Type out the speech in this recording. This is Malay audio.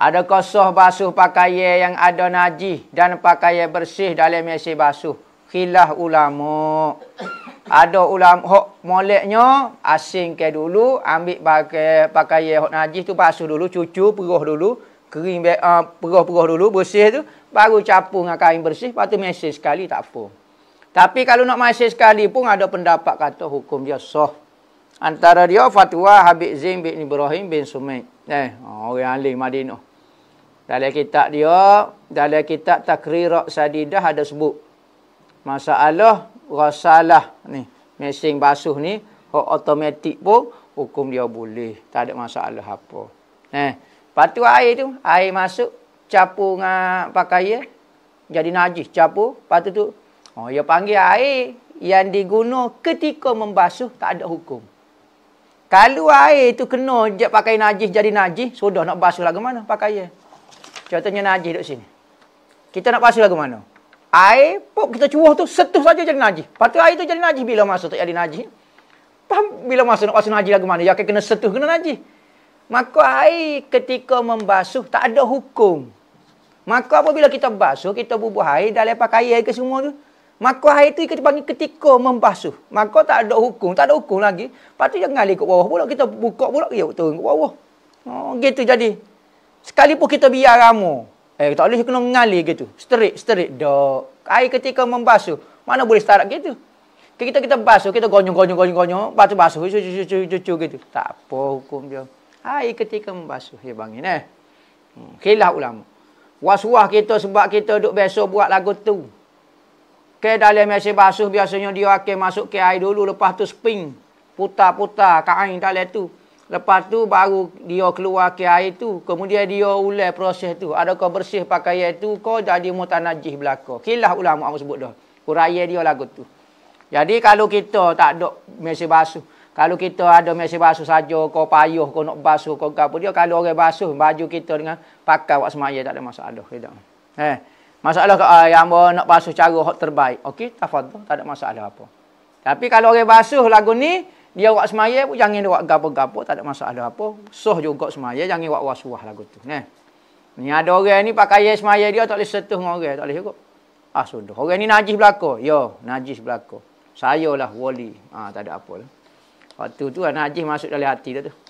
Ada kosoh basuh pakaian yang ada najih dan pakaian bersih dalam mesin basuh. Khilah ulama. Ada ulama hok moleknya asing ke dulu ambil pakai pakaian hok najis tu basuh dulu cucu peruh dulu kering be uh, peruh peruh dulu bersih tu baru capung dengan kain bersih patu mesin sekali tak apa. Tapi kalau nak mesin sekali pun ada pendapat kata hukum dia sah. Antara dia fatwa Habib Zain bin Ibrahim bin Sumaik. Eh, orang alim Madinah. Dalam kitab dia, dalam kitab takrirat sadidah ada sebut. Masalah rasalah ni. Mesin basuh ni, hak otomatik pun, hukum dia boleh. Tak ada masalah apa. Eh. patu air tu, air masuk, capu dengan pakaian, ya, jadi najis capu. patu tu, oh, dia panggil air yang diguna ketika membasuh, tak ada hukum. Kalau air tu kena pakai najis jadi najis, sudah nak basuh lagi mana pakaian. Ya. Contohnya Najis duduk sini. Kita nak pasal lagu mana? Air pop kita cuah tu setuh saja jadi Najis. Lepas tu air tu jadi Najis bila masuk tak jadi Najis. Faham bila masuk nak pasal Najis lagu mana? Ya kena setuh kena Najis. Maka air ketika membasuh tak ada hukum. Maka apabila kita basuh, kita bubuh air dan lepas kaya air ke semua tu. Maka air tu kita panggil ketika membasuh. Maka tak ada hukum. Tak ada hukum lagi. Lepas tu jangan ngalir ke bawah pula. Kita buka pula. Ya, turun ke bawah. Oh, gitu jadi. Sekalipun kita biar ramu. Eh, tak boleh kena mengalir gitu. sterik, sterik, Dok. Air ketika membasuh. Mana boleh start gitu. Kita kita basuh, kita gonyong, gonyong, gonyong, gonyong. Batu basuh, cucu, cucu, cucu, cucu, gitu. Tak apa hukum dia. Air ketika membasuh. Ya, bangin eh. Hmm, khilaf ulama. was kita sebab kita duduk besok buat lagu tu. Ke dalam mesin basuh biasanya dia akan masuk ke air dulu. Lepas tu spring, Putar-putar ke air dalam tu. Lepas tu baru dia keluar ke air tu. Kemudian dia ulai proses tu. Ada kau bersih pakaian tu kau jadi mutanajih belaka. Kilah ulama aku sebut dah. Kuraya dia lagu tu. Jadi kalau kita tak ada mesin basuh. Kalau kita ada mesin basuh saja kau payuh kau nak basuh kau apa dia. Kalau orang basuh baju kita dengan pakai wak semaya tak ada masalah dah. Tidak. Eh. Masalah ke uh, yang nak basuh cara hak terbaik. Okey, tafadhol, tak ada masalah apa. Tapi kalau orang basuh lagu ni, dia buat semaya pun jangan dia buat gapo-gapo tak ada masalah apa soh juga semaya jangan buat wasuah lagu tu Neh ni ada orang ni pakai semaya dia tak boleh setuh dengan orang tak boleh cukup ah sudah orang ni najis belako. yo najis belaka sayalah wali ah tak ada apa lah. waktu tu lah, najis masuk dalam hati dia tu.